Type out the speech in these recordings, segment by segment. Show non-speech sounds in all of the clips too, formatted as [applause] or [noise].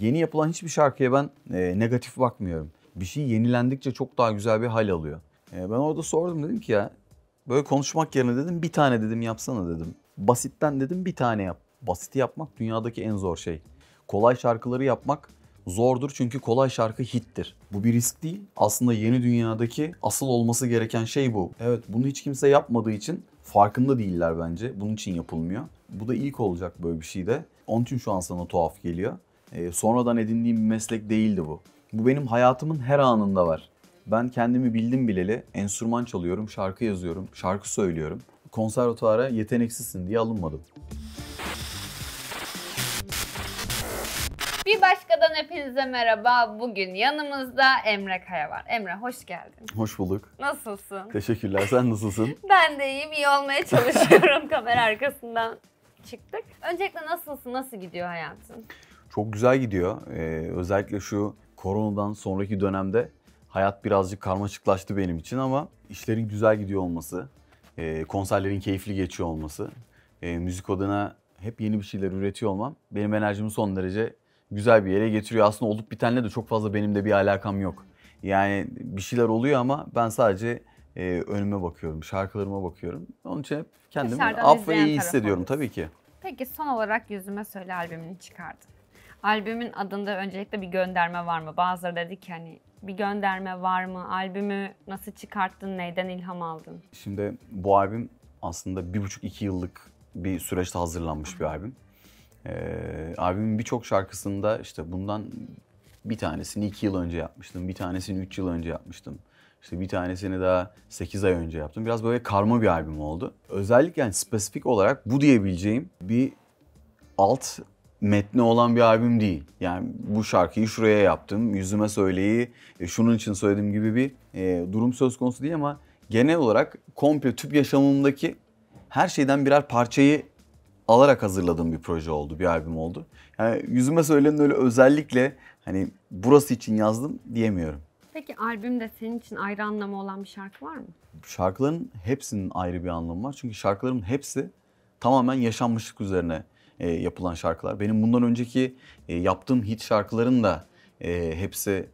Yeni yapılan hiçbir şarkıya ben e, negatif bakmıyorum. Bir şey yenilendikçe çok daha güzel bir hal alıyor. E, ben orada sordum dedim ki ya böyle konuşmak yerine dedim bir tane dedim yapsana dedim. Basitten dedim bir tane yap. Basiti yapmak dünyadaki en zor şey. Kolay şarkıları yapmak zordur çünkü kolay şarkı hittir. Bu bir risk değil. Aslında yeni dünyadaki asıl olması gereken şey bu. Evet bunu hiç kimse yapmadığı için farkında değiller bence. Bunun için yapılmıyor. Bu da ilk olacak böyle bir şey de. Onun için şu an sana tuhaf geliyor. Ee, sonradan edindiğim bir meslek değildi bu. Bu benim hayatımın her anında var. Ben kendimi bildim bileli enstrüman çalıyorum, şarkı yazıyorum, şarkı söylüyorum. Konservatuara yeteneksizsin diye alınmadım. Bir başkadan hepinize merhaba. Bugün yanımızda Emre Kaya var. Emre hoş geldin. Hoş bulduk. Nasılsın? Teşekkürler. Sen nasılsın? [laughs] ben de iyiyim. İyi olmaya çalışıyorum. [laughs] Kamera arkasından çıktık. Öncelikle nasılsın? Nasıl gidiyor hayatın? Çok güzel gidiyor. Ee, özellikle şu koronadan sonraki dönemde hayat birazcık karmaşıklaştı benim için ama işlerin güzel gidiyor olması, e, konserlerin keyifli geçiyor olması, e, müzik odana hep yeni bir şeyler üretiyor olmam benim enerjimi son derece güzel bir yere getiriyor. Aslında olup bitenle de çok fazla benim de bir alakam yok. Yani bir şeyler oluyor ama ben sadece e, önüme bakıyorum, şarkılarıma bakıyorum. Onun için hep kendimi Dışarıdan af ve iyi hissediyorum tabii ki. Peki son olarak Yüzüme Söyle albümünü çıkardın. Albümün adında öncelikle bir gönderme var mı? Bazıları dedi ki hani bir gönderme var mı? Albümü nasıl çıkarttın? Neyden ilham aldın? Şimdi bu albüm aslında bir buçuk iki yıllık bir süreçte hazırlanmış bir albüm. Ee, albümün birçok şarkısında işte bundan bir tanesini iki yıl önce yapmıştım, bir tanesini üç yıl önce yapmıştım. İşte bir tanesini daha 8 ay önce yaptım. Biraz böyle karma bir albüm oldu. Özellikle yani spesifik olarak bu diyebileceğim bir alt metni olan bir albüm değil. Yani bu şarkıyı şuraya yaptım, yüzüme söyleyi e, şunun için söylediğim gibi bir e, durum söz konusu değil ama genel olarak komple tüp yaşamımdaki her şeyden birer parçayı alarak hazırladığım bir proje oldu, bir albüm oldu. Yani yüzüme söylenin öyle özellikle hani burası için yazdım diyemiyorum. Peki albümde senin için ayrı anlamı olan bir şarkı var mı? Şarkıların hepsinin ayrı bir anlamı var. Çünkü şarkıların hepsi tamamen yaşanmışlık üzerine e, yapılan şarkılar. Benim bundan önceki e, yaptığım hit şarkıların da e, hepsi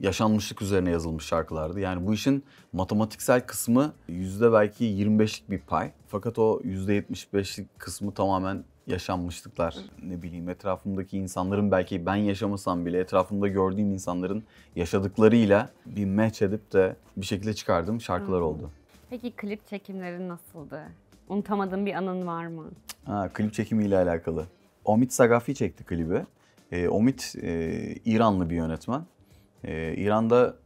yaşanmışlık üzerine yazılmış şarkılardı. Yani bu işin matematiksel kısmı yüzde belki 25'lik bir pay. Fakat o yüzde 75'lik kısmı tamamen yaşanmışlıklar. Ne bileyim etrafımdaki insanların belki ben yaşamasam bile etrafımda gördüğüm insanların yaşadıklarıyla bir match edip de bir şekilde çıkardığım şarkılar Hı. oldu. Peki klip çekimleri nasıldı? Unutamadığın bir anın var mı? Ha, klip çekimiyle alakalı. Omid Sagafi çekti klibi. E, Omid e, İranlı bir yönetmen. E, İran'da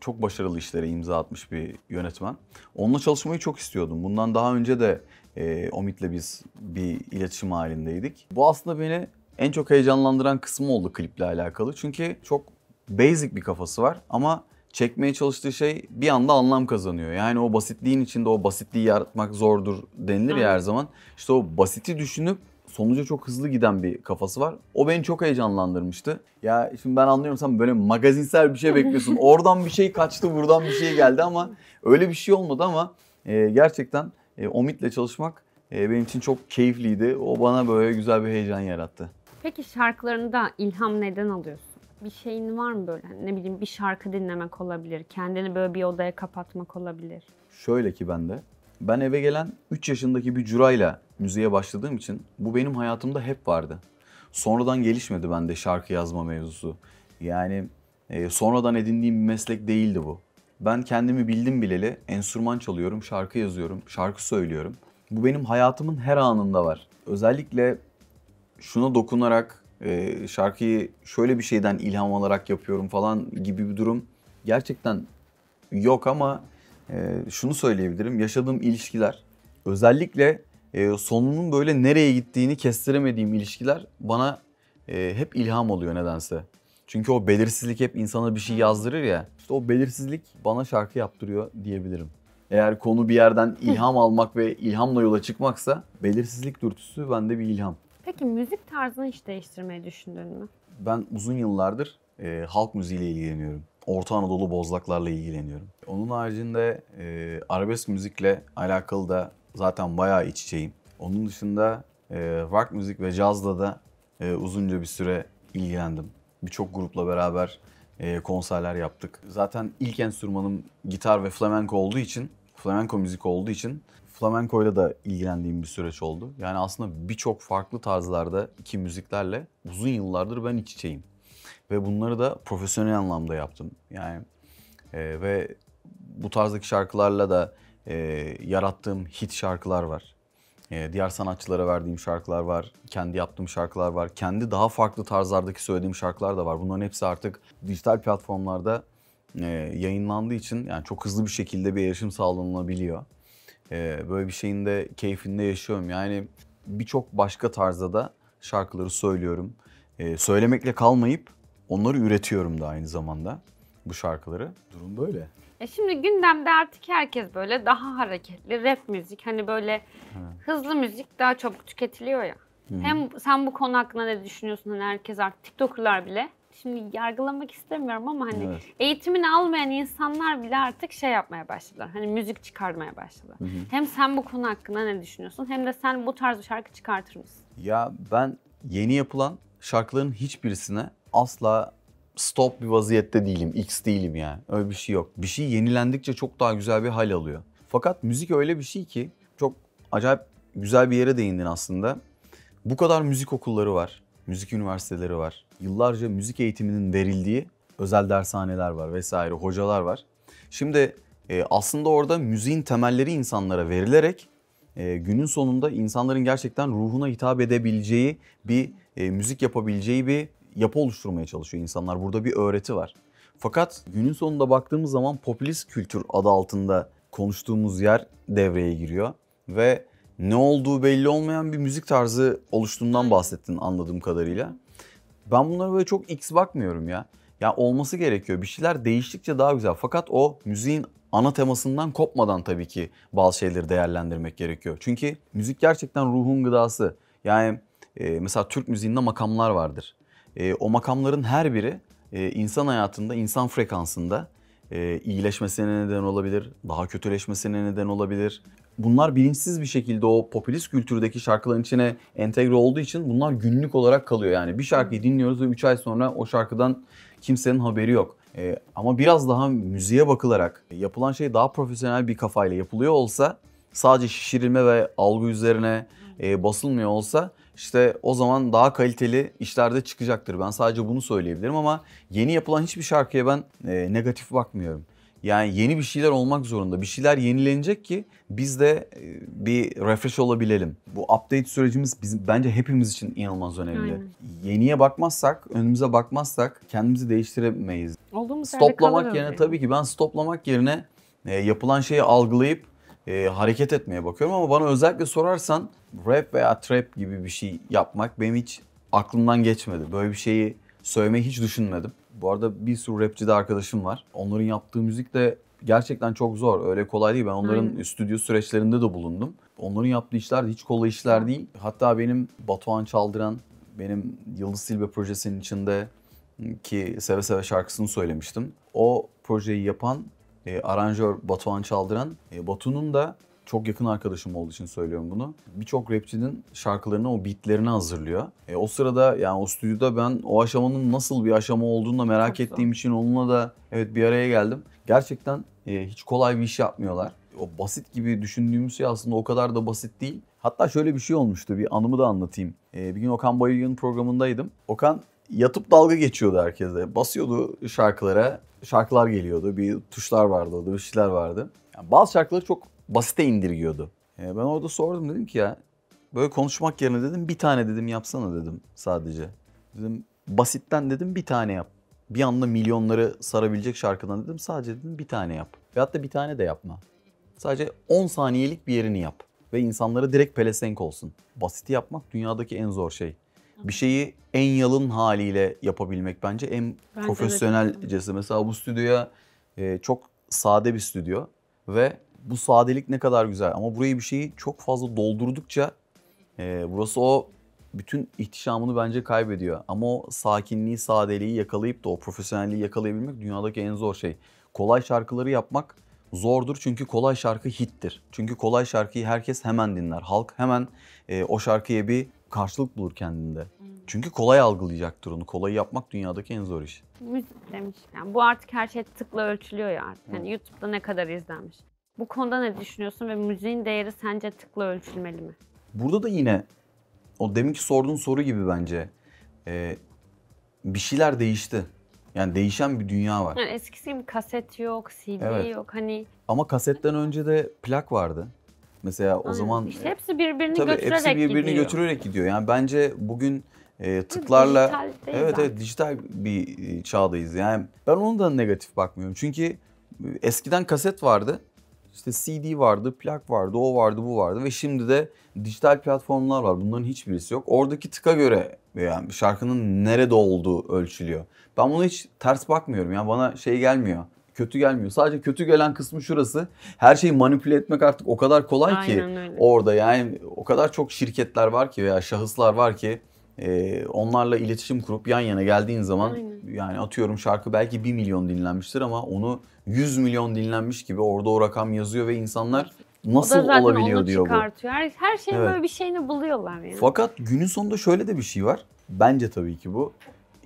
çok başarılı işlere imza atmış bir yönetmen. Onunla çalışmayı çok istiyordum. Bundan daha önce de e, Omit'le biz bir iletişim halindeydik. Bu aslında beni en çok heyecanlandıran kısmı oldu kliple alakalı. Çünkü çok basic bir kafası var ama çekmeye çalıştığı şey bir anda anlam kazanıyor. Yani o basitliğin içinde o basitliği yaratmak zordur denilir Aynen. ya her zaman. İşte o basiti düşünüp sonuca çok hızlı giden bir kafası var. O beni çok heyecanlandırmıştı. Ya şimdi ben anlıyorum sen böyle magazinsel bir şey bekliyorsun. [laughs] Oradan bir şey kaçtı buradan bir şey geldi ama öyle bir şey olmadı ama e, gerçekten e, Omit'le çalışmak e, benim için çok keyifliydi. O bana böyle güzel bir heyecan yarattı. Peki şarkılarında ilham neden alıyorsun? bir şeyin var mı böyle? ne bileyim bir şarkı dinlemek olabilir. Kendini böyle bir odaya kapatmak olabilir. Şöyle ki ben de. Ben eve gelen 3 yaşındaki bir cürayla müziğe başladığım için bu benim hayatımda hep vardı. Sonradan gelişmedi bende şarkı yazma mevzusu. Yani e, sonradan edindiğim bir meslek değildi bu. Ben kendimi bildim bileli enstrüman çalıyorum, şarkı yazıyorum, şarkı söylüyorum. Bu benim hayatımın her anında var. Özellikle şuna dokunarak e, şarkıyı şöyle bir şeyden ilham alarak yapıyorum falan gibi bir durum gerçekten yok ama e, şunu söyleyebilirim. Yaşadığım ilişkiler özellikle e, sonunun böyle nereye gittiğini kestiremediğim ilişkiler bana e, hep ilham oluyor nedense. Çünkü o belirsizlik hep insana bir şey yazdırır ya. İşte o belirsizlik bana şarkı yaptırıyor diyebilirim. Eğer konu bir yerden ilham almak ve ilhamla yola çıkmaksa belirsizlik dürtüsü bende bir ilham. Peki müzik tarzını hiç değiştirmeyi düşündün mü? Ben uzun yıllardır e, halk müziğiyle ilgileniyorum. Orta Anadolu bozlaklarla ilgileniyorum. Onun haricinde e, arabesk müzikle alakalı da zaten bayağı içeceğim. Onun dışında e, rock müzik ve cazla da e, uzunca bir süre ilgilendim. Birçok grupla beraber e, konserler yaptık. Zaten ilk enstrümanım gitar ve flamenco olduğu için, flamenco müzik olduğu için flamenkoyla da ilgilendiğim bir süreç oldu. Yani aslında birçok farklı tarzlarda iki müziklerle uzun yıllardır ben iç içeyim. Ve bunları da profesyonel anlamda yaptım. Yani e, ve bu tarzdaki şarkılarla da e, yarattığım hit şarkılar var. E, diğer sanatçılara verdiğim şarkılar var. Kendi yaptığım şarkılar var. Kendi daha farklı tarzlardaki söylediğim şarkılar da var. Bunların hepsi artık dijital platformlarda e, yayınlandığı için yani çok hızlı bir şekilde bir erişim sağlanabiliyor e, böyle bir şeyin de keyfinde yaşıyorum. Yani birçok başka tarzda da şarkıları söylüyorum. E, söylemekle kalmayıp onları üretiyorum da aynı zamanda bu şarkıları. Durum böyle. E şimdi gündemde artık herkes böyle daha hareketli rap müzik hani böyle He. hızlı müzik daha çabuk tüketiliyor ya. Hı. Hem sen bu konu hakkında ne düşünüyorsun? Hani herkes artık TikToker'lar bile şimdi yargılamak istemiyorum ama hani evet. eğitimini almayan insanlar bile artık şey yapmaya başladılar. Hani müzik çıkarmaya başladılar. Hı hı. Hem sen bu konu hakkında ne düşünüyorsun hem de sen bu tarz bir şarkı çıkartır mısın? Ya ben yeni yapılan şarkıların hiçbirisine asla stop bir vaziyette değilim. X değilim yani. Öyle bir şey yok. Bir şey yenilendikçe çok daha güzel bir hal alıyor. Fakat müzik öyle bir şey ki çok acayip güzel bir yere değindin aslında. Bu kadar müzik okulları var. Müzik üniversiteleri var yıllarca müzik eğitiminin verildiği özel dershaneler var vesaire hocalar var. Şimdi e, aslında orada müziğin temelleri insanlara verilerek e, günün sonunda insanların gerçekten ruhuna hitap edebileceği bir e, müzik yapabileceği bir yapı oluşturmaya çalışıyor insanlar. Burada bir öğreti var. Fakat günün sonunda baktığımız zaman popülist kültür adı altında konuştuğumuz yer devreye giriyor ve ne olduğu belli olmayan bir müzik tarzı oluştuğundan bahsettin anladığım kadarıyla. Ben bunlara böyle çok x bakmıyorum ya. Ya olması gerekiyor. Bir şeyler değiştikçe daha güzel. Fakat o müziğin ana temasından kopmadan tabii ki bazı şeyleri değerlendirmek gerekiyor. Çünkü müzik gerçekten ruhun gıdası. Yani e, mesela Türk müziğinde makamlar vardır. E, o makamların her biri e, insan hayatında, insan frekansında e, iyileşmesine neden olabilir, daha kötüleşmesine neden olabilir bunlar bilinçsiz bir şekilde o popülist kültürdeki şarkıların içine entegre olduğu için bunlar günlük olarak kalıyor. Yani bir şarkıyı dinliyoruz ve 3 ay sonra o şarkıdan kimsenin haberi yok. E, ama biraz daha müziğe bakılarak yapılan şey daha profesyonel bir kafayla yapılıyor olsa sadece şişirilme ve algı üzerine e, basılmıyor olsa işte o zaman daha kaliteli işlerde çıkacaktır. Ben sadece bunu söyleyebilirim ama yeni yapılan hiçbir şarkıya ben e, negatif bakmıyorum. Yani yeni bir şeyler olmak zorunda. Bir şeyler yenilenecek ki biz de e, bir refresh olabilelim. Bu update sürecimiz bizim, bence hepimiz için inanılmaz önemli. Aynen. Yeniye bakmazsak, önümüze bakmazsak kendimizi değiştiremeyiz. Olduğumuz stoplamak yerine yani. tabii ki ben stoplamak yerine e, yapılan şeyi algılayıp e, hareket etmeye bakıyorum ama bana özellikle sorarsan rap veya trap gibi bir şey yapmak benim hiç aklımdan geçmedi. Böyle bir şeyi söylemeyi hiç düşünmedim. Bu arada bir sürü rapçi de arkadaşım var. Onların yaptığı müzik de gerçekten çok zor. Öyle kolay değil. Ben onların Aynen. stüdyo süreçlerinde de bulundum. Onların yaptığı işler hiç kolay işler değil. Hatta benim Batuhan Çaldıran, benim Yıldız Silbe projesinin içinde ki Seve Seve şarkısını söylemiştim. O projeyi yapan e, aranjör Batuhan Çaldıran, e, Batu'nun da çok yakın arkadaşım olduğu için söylüyorum bunu. Birçok rapçinin şarkılarını o beatlerini hazırlıyor. E, o sırada yani o stüdyoda ben o aşamanın nasıl bir aşama olduğunu da merak çok ettiğim için onunla da evet bir araya geldim. Gerçekten e, hiç kolay bir iş yapmıyorlar. O basit gibi düşündüğümüz şey aslında o kadar da basit değil. Hatta şöyle bir şey olmuştu bir anımı da anlatayım. E, bir gün Okan Bayülgen'in programındaydım. Okan yatıp dalga geçiyordu herkese. Basıyordu şarkılara. Şarkılar geliyordu. Bir tuşlar vardı bir şeyler vardı. Yani bazı şarkıları çok basite indirgiyordu. E, ben orada sordum dedim ki ya böyle konuşmak yerine dedim bir tane dedim yapsana dedim sadece. Dedim basitten dedim bir tane yap. Bir anda milyonları sarabilecek şarkıdan dedim sadece dedim bir tane yap. Ve hatta bir tane de yapma. Sadece 10 saniyelik bir yerini yap. Ve insanlara direkt pelesenk olsun. Basiti yapmak dünyadaki en zor şey. Bir şeyi en yalın haliyle yapabilmek bence en ben profesyonelcesi. Mesela bu stüdyoya e, çok sade bir stüdyo ve bu sadelik ne kadar güzel ama burayı bir şeyi çok fazla doldurdukça e, burası o bütün ihtişamını bence kaybediyor. Ama o sakinliği, sadeliği yakalayıp da o profesyonelliği yakalayabilmek dünyadaki en zor şey. Kolay şarkıları yapmak zordur çünkü kolay şarkı hittir. Çünkü kolay şarkıyı herkes hemen dinler. Halk hemen e, o şarkıya bir karşılık bulur kendinde. Çünkü kolay algılayacaktır onu. Kolayı yapmak dünyadaki en zor iş. Müzik demiş. Yani bu artık her şey tıkla ölçülüyor ya artık. Yani YouTube'da ne kadar izlenmiş. Bu konuda ne düşünüyorsun ve müziğin değeri sence tıkla ölçülmeli mi? Burada da yine o deminki sorduğun soru gibi bence e, bir şeyler değişti. Yani değişen bir dünya var. Yani eskisi gibi kaset yok, CD evet. yok hani. Ama kasetten önce de plak vardı. Mesela o Aynen. zaman işte hepsi birbirini tabii götürerek hepsi birbirini gidiyor. götürerek gidiyor. Yani bence bugün e, tıklarla evet evet dijital bir e, çağdayız. Yani ben onu da negatif bakmıyorum. Çünkü e, eskiden kaset vardı. İşte CD vardı, plak vardı, o vardı, bu vardı ve şimdi de dijital platformlar var. Bunların hiçbirisi yok. Oradaki tıka göre yani şarkının nerede olduğu ölçülüyor. Ben bunu hiç ters bakmıyorum. Yani bana şey gelmiyor. Kötü gelmiyor. Sadece kötü gelen kısmı şurası. Her şeyi manipüle etmek artık o kadar kolay Aynen ki öyle. orada yani o kadar çok şirketler var ki veya şahıslar var ki e, onlarla iletişim kurup yan yana geldiğin zaman Aynen. yani atıyorum şarkı belki 1 milyon dinlenmiştir ama onu 100 milyon dinlenmiş gibi orada o rakam yazıyor ve insanlar nasıl o da zaten olabiliyor onu diyor çıkartıyor. bu. Her, her şeyin evet. böyle bir şeyini buluyorlar yani. Fakat günün sonunda şöyle de bir şey var. Bence tabii ki bu.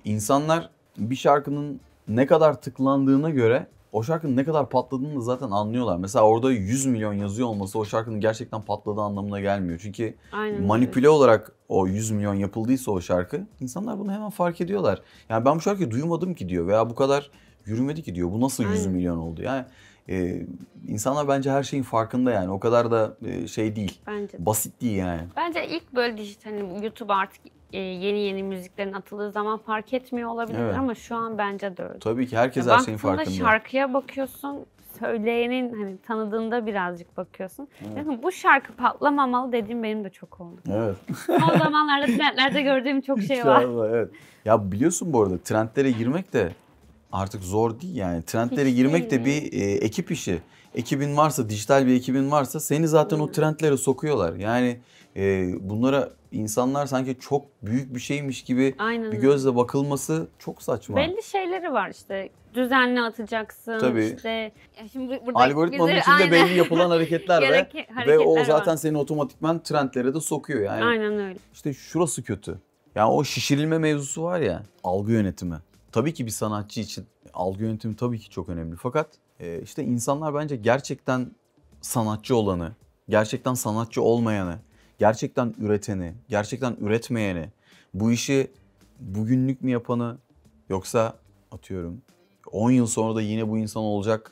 İnsanlar bir şarkının ne kadar tıklandığına göre o şarkının ne kadar patladığını da zaten anlıyorlar. Mesela orada 100 milyon yazıyor olması o şarkının gerçekten patladığı anlamına gelmiyor. Çünkü Aynen manipüle öyle. olarak o 100 milyon yapıldıysa o şarkı insanlar bunu hemen fark ediyorlar. Yani ben bu şarkıyı duymadım ki diyor veya bu kadar yürümedi ki diyor. Bu nasıl 100 Aynen. milyon oldu? Yani e, insanlar bence her şeyin farkında yani. O kadar da e, şey değil. Bence. Basit değil yani. Bence ilk böyle dijital hani YouTube artık e, yeni yeni müziklerin atıldığı zaman fark etmiyor olabilir evet. ama şu an bence de öyle. Tabii ki herkes ya her şeyin farkında. Baktığında şarkıya bakıyorsun söyleyenin hani tanıdığında birazcık bakıyorsun. Evet. bu şarkı patlamamalı dediğim benim de çok oldu. Evet. [laughs] o zamanlarda trendlerde gördüğüm çok şey var. evet. Ya biliyorsun bu arada trendlere girmek de Artık zor değil yani. Trendlere Hiç girmek de bir e, ekip işi. Ekibin varsa, dijital bir ekibin varsa seni zaten o trendlere sokuyorlar. Yani e, bunlara insanlar sanki çok büyük bir şeymiş gibi Aynen. bir gözle bakılması çok saçma. Belli şeyleri var işte düzenli atacaksın. Tabii. İşte, şimdi Algoritmanın bizi, içinde aynen. belli yapılan hareketler [laughs] ve, ve o zaten var. seni otomatikman trendlere de sokuyor yani. Aynen öyle. İşte şurası kötü. Yani o şişirilme mevzusu var ya algı yönetimi. Tabii ki bir sanatçı için algı yöntemi tabii ki çok önemli. Fakat e, işte insanlar bence gerçekten sanatçı olanı, gerçekten sanatçı olmayanı, gerçekten üreteni, gerçekten üretmeyeni, bu işi bugünlük mü yapanı yoksa atıyorum 10 yıl sonra da yine bu insan olacak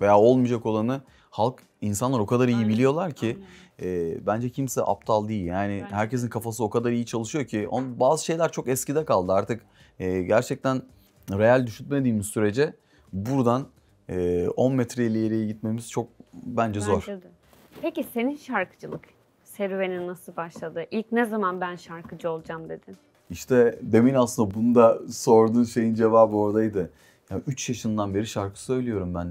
veya olmayacak olanı halk insanlar o kadar iyi Aynen. biliyorlar ki e, bence kimse aptal değil. Yani Aynen. herkesin kafası o kadar iyi çalışıyor ki on, bazı şeyler çok eskide kaldı artık. E, gerçekten Real düşütmediğimiz sürece buradan e, 10 metre ileriye gitmemiz çok bence zor. de. Peki senin şarkıcılık serüvenin nasıl başladı? İlk ne zaman ben şarkıcı olacağım dedin? İşte demin aslında bunu da sorduğun şeyin cevabı oradaydı. Yani yaşından beri şarkı söylüyorum ben.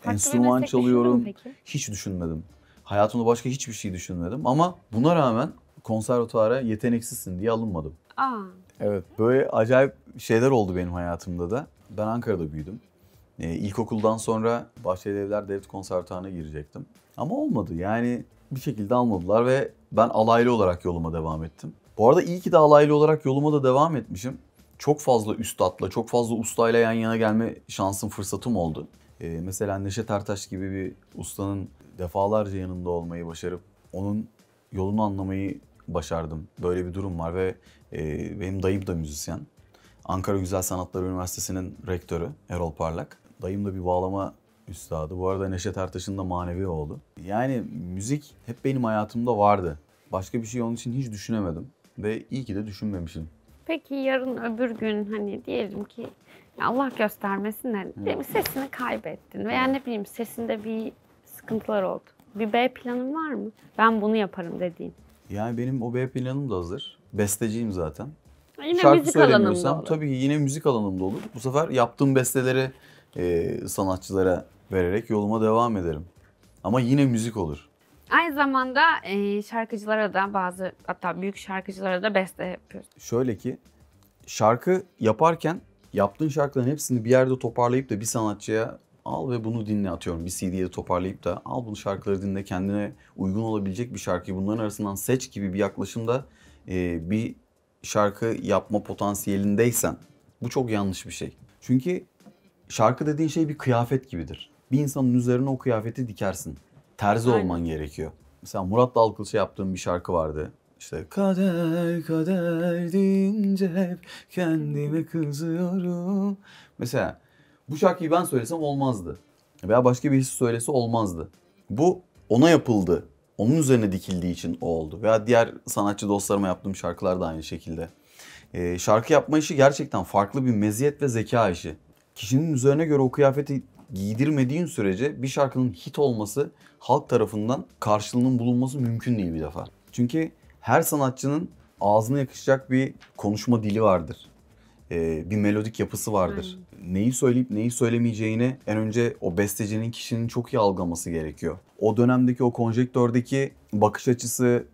Farklı enstrüman çalıyorum. Hiç düşünmedim. Hayatımda başka hiçbir şey düşünmedim ama buna rağmen konservatuara yeteneksizsin diye alınmadım. Aa. Evet böyle acayip şeyler oldu benim hayatımda da. Ben Ankara'da büyüdüm. E, ee, ilkokuldan sonra Bahçeli Evler Devlet Konservatuarı'na girecektim. Ama olmadı yani bir şekilde almadılar ve ben alaylı olarak yoluma devam ettim. Bu arada iyi ki de alaylı olarak yoluma da devam etmişim. Çok fazla üstadla, çok fazla ustayla yan yana gelme şansım, fırsatım oldu. ee, mesela Neşet Ertaş gibi bir ustanın defalarca yanında olmayı başarıp onun yolunu anlamayı başardım. Böyle bir durum var ve e, benim dayım da müzisyen. Ankara Güzel Sanatlar Üniversitesi'nin rektörü Erol Parlak. Dayım da bir bağlama üstadı. Bu arada Neşet Ertaş'ın da manevi oğlu. Yani müzik hep benim hayatımda vardı. Başka bir şey onun için hiç düşünemedim. Ve iyi ki de düşünmemişim. Peki yarın öbür gün hani diyelim ki Allah göstermesin de diyelim sesini kaybettin veya ne bileyim sesinde bir sıkıntılar oldu. Bir B planın var mı? Ben bunu yaparım dediğin. Yani benim o B planım da hazır. Besteciyim zaten. Yine Şarkı müzik söylemiyorsam olur. tabii ki yine müzik alanımda olur. Bu sefer yaptığım besteleri e, sanatçılara vererek yoluma devam ederim. Ama yine müzik olur. Aynı zamanda e, şarkıcılara da bazı hatta büyük şarkıcılara da beste yapıyoruz. Şöyle ki şarkı yaparken yaptığın şarkıların hepsini bir yerde toparlayıp da bir sanatçıya al ve bunu dinle atıyorum. Bir CD'ye toparlayıp da al bunu şarkıları dinle kendine uygun olabilecek bir şarkıyı bunların arasından seç gibi bir yaklaşımda e, bir şarkı yapma potansiyelindeysen bu çok yanlış bir şey. Çünkü şarkı dediğin şey bir kıyafet gibidir. Bir insanın üzerine o kıyafeti dikersin. Terzi olman gerekiyor. Mesela Murat Dalkılıç'a yaptığım bir şarkı vardı. İşte kader kader deyince hep kendime kızıyorum. Mesela bu şarkıyı ben söylesem olmazdı. Veya başka birisi söylese olmazdı. Bu ona yapıldı. Onun üzerine dikildiği için o oldu. Veya diğer sanatçı dostlarıma yaptığım şarkılar da aynı şekilde. Ee, şarkı yapma işi gerçekten farklı bir meziyet ve zeka işi. Kişinin üzerine göre o kıyafeti giydirmediğin sürece bir şarkının hit olması halk tarafından karşılığının bulunması mümkün değil bir defa. Çünkü her sanatçının ağzına yakışacak bir konuşma dili vardır e, bir melodik yapısı vardır. Hmm. Neyi söyleyip neyi söylemeyeceğini en önce o bestecinin kişinin çok iyi algılaması gerekiyor. O dönemdeki o konjektördeki bakış açısı,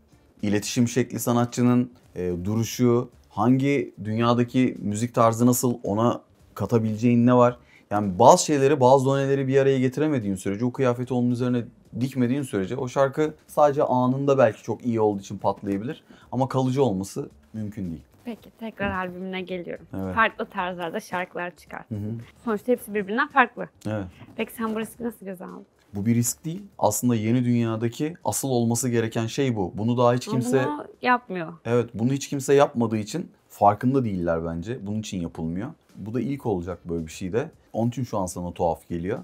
iletişim şekli sanatçının e, duruşu, hangi dünyadaki müzik tarzı nasıl ona katabileceğin ne var? Yani bazı şeyleri, bazı doneleri bir araya getiremediğin sürece, o kıyafeti onun üzerine dikmediğin sürece o şarkı sadece anında belki çok iyi olduğu için patlayabilir ama kalıcı olması mümkün değil. Peki tekrar albümüne geliyorum. Evet. Farklı tarzlarda şarkılar çıkarttın. Sonuçta hepsi birbirinden farklı. Evet. Peki sen bu riski nasıl göze aldın? Bu bir risk değil. Aslında yeni dünyadaki asıl olması gereken şey bu. Bunu daha hiç kimse... bunu yapmıyor. Evet bunu hiç kimse yapmadığı için farkında değiller bence. Bunun için yapılmıyor. Bu da ilk olacak böyle bir şey de. Onun için şu an sana tuhaf geliyor.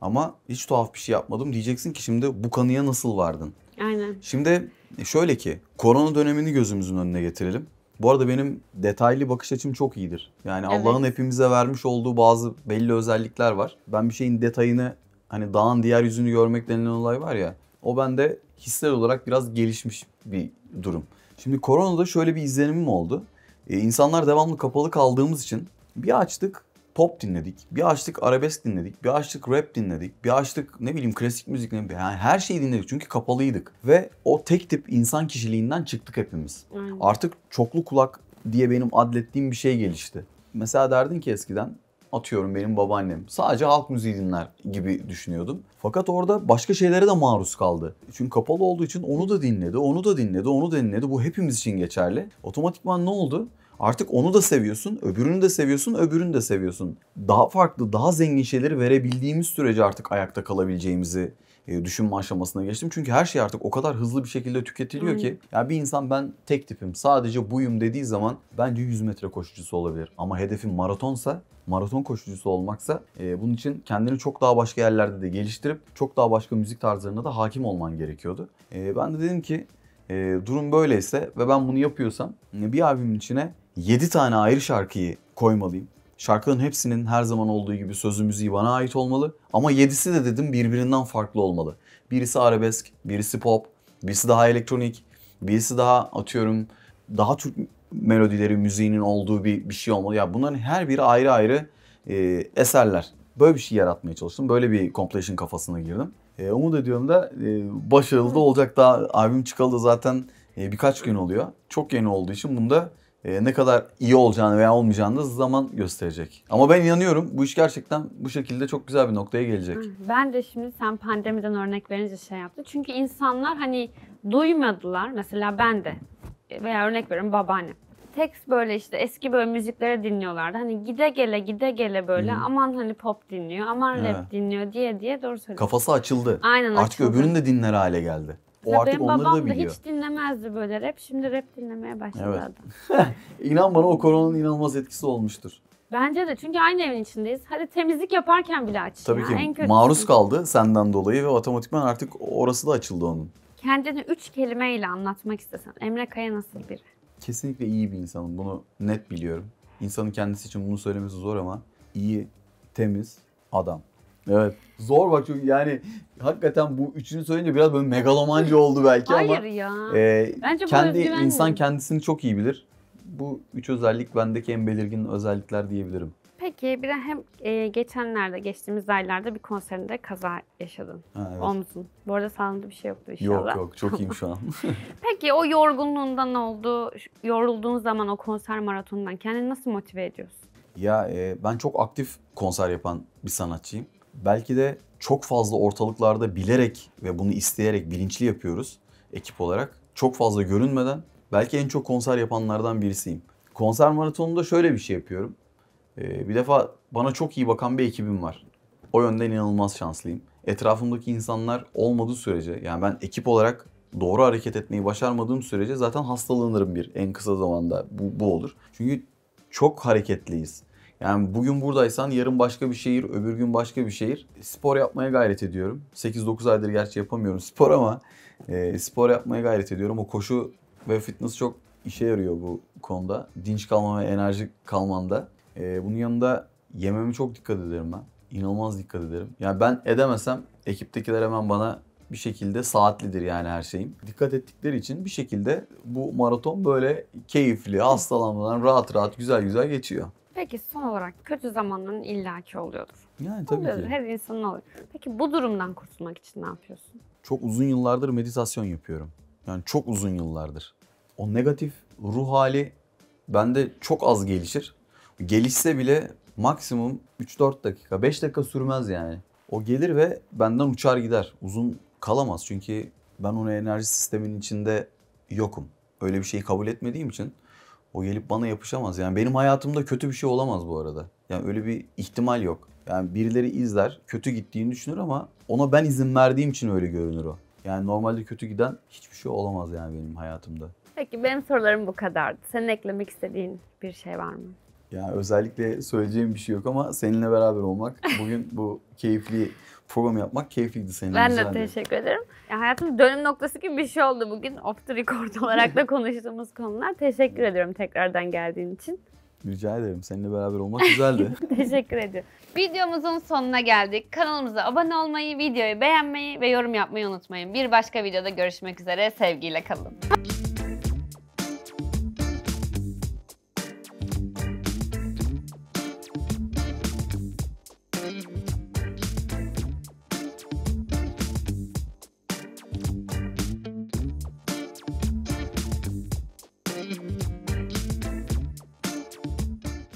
Ama hiç tuhaf bir şey yapmadım diyeceksin ki şimdi bu kanıya nasıl vardın? Aynen. Şimdi e, şöyle ki korona dönemini gözümüzün önüne getirelim. Bu arada benim detaylı bakış açım çok iyidir. Yani evet. Allah'ın hepimize vermiş olduğu bazı belli özellikler var. Ben bir şeyin detayını hani dağın diğer yüzünü görmek denilen olay var ya. O bende hisler olarak biraz gelişmiş bir durum. Şimdi koronada şöyle bir izlenimim oldu. Ee, insanlar devamlı kapalı kaldığımız için bir açtık pop dinledik, bir açtık arabesk dinledik, bir açtık rap dinledik, bir açtık ne bileyim klasik müzik ne bileyim yani her şeyi dinledik çünkü kapalıydık. Ve o tek tip insan kişiliğinden çıktık hepimiz. Aynen. Artık çoklu kulak diye benim adlettiğim bir şey gelişti. Mesela derdin ki eskiden atıyorum benim babaannem sadece halk müziği dinler gibi düşünüyordum. Fakat orada başka şeylere de maruz kaldı. Çünkü kapalı olduğu için onu da dinledi, onu da dinledi, onu da dinledi. Bu hepimiz için geçerli. Otomatikman ne oldu? Artık onu da seviyorsun, öbürünü de seviyorsun, öbürünü de seviyorsun. Daha farklı, daha zengin şeyleri verebildiğimiz sürece artık ayakta kalabileceğimizi e, düşünme aşamasına geçtim. Çünkü her şey artık o kadar hızlı bir şekilde tüketiliyor Aynen. ki ya bir insan ben tek tipim sadece buyum dediği zaman bence 100 metre koşucusu olabilir. Ama hedefim maratonsa maraton koşucusu olmaksa e, bunun için kendini çok daha başka yerlerde de geliştirip çok daha başka müzik tarzlarına da hakim olman gerekiyordu. E, ben de dedim ki e, durum böyleyse ve ben bunu yapıyorsam e, bir albümün içine 7 tane ayrı şarkıyı koymalıyım. Şarkının hepsinin her zaman olduğu gibi sözü müziği bana ait olmalı. Ama 7'si de dedim birbirinden farklı olmalı. Birisi arabesk, birisi pop, birisi daha elektronik, birisi daha atıyorum daha Türk melodileri, müziğinin olduğu bir, bir şey olmalı. Ya bunların her biri ayrı ayrı e, eserler. Böyle bir şey yaratmaya çalıştım. Böyle bir compilation kafasına girdim. E, umut ediyorum da e, başarılı da olacak. Daha albüm çıkalı da zaten e, birkaç gün oluyor. Çok yeni olduğu için bunda e, ne kadar iyi olacağını veya olmayacağını da zaman gösterecek. Ama ben inanıyorum bu iş gerçekten bu şekilde çok güzel bir noktaya gelecek. Ben de şimdi sen pandemiden örnek verince şey yaptı. Çünkü insanlar hani duymadılar. Mesela ben de e, veya örnek veriyorum babaannem. Tekst böyle işte eski böyle müzikleri dinliyorlardı. Hani gide gele gide gele böyle hmm. aman hani pop dinliyor, aman He. rap dinliyor diye diye doğru söylüyorsun. Kafası açıldı. Aynen Artık açıldı. öbürünü de dinler hale geldi. O artık onları da benim onları babam da hiç dinlemezdi böyle rap. Şimdi rap dinlemeye başladı evet. [laughs] İnan bana o koronanın inanılmaz etkisi olmuştur. Bence de çünkü aynı evin içindeyiz. Hadi temizlik yaparken bile aç. Tabii ya. ki en kötü maruz şey. kaldı senden dolayı ve otomatikman artık orası da açıldı onun. Kendini üç kelimeyle anlatmak istesen Emre Kaya nasıl biri? Kesinlikle iyi bir insanım bunu net biliyorum. İnsanın kendisi için bunu söylemesi zor ama iyi, temiz, adam. Evet. Zor bak çünkü yani hakikaten bu üçünü söyleyince biraz böyle megalomancı oldu belki Hayır ama. Hayır ya. E, Bence kendi insan kendisini çok iyi bilir. Bu üç özellik bendeki en belirgin özellikler diyebilirim. Peki bir de hem e, geçenlerde geçtiğimiz aylarda bir konserinde kaza yaşadın. Ha, evet. Omzun. Bu arada sağlığında bir şey yoktu inşallah. Yok yok çok iyiyim şu an. [laughs] [laughs] Peki o yorgunluğundan oldu. Yorulduğun zaman o konser maratonundan kendini nasıl motive ediyorsun? Ya e, ben çok aktif konser yapan bir sanatçıyım belki de çok fazla ortalıklarda bilerek ve bunu isteyerek bilinçli yapıyoruz ekip olarak. Çok fazla görünmeden belki en çok konser yapanlardan birisiyim. Konser maratonunda şöyle bir şey yapıyorum. Ee, bir defa bana çok iyi bakan bir ekibim var. O yönden inanılmaz şanslıyım. Etrafımdaki insanlar olmadığı sürece yani ben ekip olarak doğru hareket etmeyi başarmadığım sürece zaten hastalanırım bir en kısa zamanda bu, bu olur. Çünkü çok hareketliyiz. Yani bugün buradaysan yarın başka bir şehir, öbür gün başka bir şehir. Spor yapmaya gayret ediyorum. 8-9 aydır gerçi yapamıyorum spor ama e, spor yapmaya gayret ediyorum. O koşu ve fitness çok işe yarıyor bu konuda. Dinç kalma ve enerji kalmanda. E, bunun yanında yememe çok dikkat ederim ben. İnanılmaz dikkat ederim. Yani ben edemesem ekiptekiler hemen bana bir şekilde saatlidir yani her şeyim. Dikkat ettikleri için bir şekilde bu maraton böyle keyifli, hastalanmadan rahat rahat güzel güzel geçiyor. Peki son olarak kötü zamanların illaki oluyordur. Yani tabii oluyordur. ki. Her insanın oluyor. Peki bu durumdan kurtulmak için ne yapıyorsun? Çok uzun yıllardır meditasyon yapıyorum. Yani çok uzun yıllardır. O negatif ruh hali bende çok az gelişir. Gelişse bile maksimum 3-4 dakika, 5 dakika sürmez yani. O gelir ve benden uçar gider. Uzun kalamaz çünkü ben onu enerji sisteminin içinde yokum. Öyle bir şeyi kabul etmediğim için o gelip bana yapışamaz. Yani benim hayatımda kötü bir şey olamaz bu arada. Yani öyle bir ihtimal yok. Yani birileri izler, kötü gittiğini düşünür ama ona ben izin verdiğim için öyle görünür o. Yani normalde kötü giden hiçbir şey olamaz yani benim hayatımda. Peki benim sorularım bu kadardı. Senin eklemek istediğin bir şey var mı? Yani özellikle söyleyeceğim bir şey yok ama seninle beraber olmak bugün bu keyifli program yapmak keyifliydi seninle. Ben güzeldi. de teşekkür ederim. Ya hayatım dönüm noktası gibi bir şey oldu bugün. Off the record olarak da konuştuğumuz konular. Teşekkür ediyorum tekrardan geldiğin için. Rica ederim. Seninle beraber olmak güzeldi. [laughs] Teşekkür ederim. Videomuzun sonuna geldik. Kanalımıza abone olmayı, videoyu beğenmeyi ve yorum yapmayı unutmayın. Bir başka videoda görüşmek üzere. Sevgiyle kalın.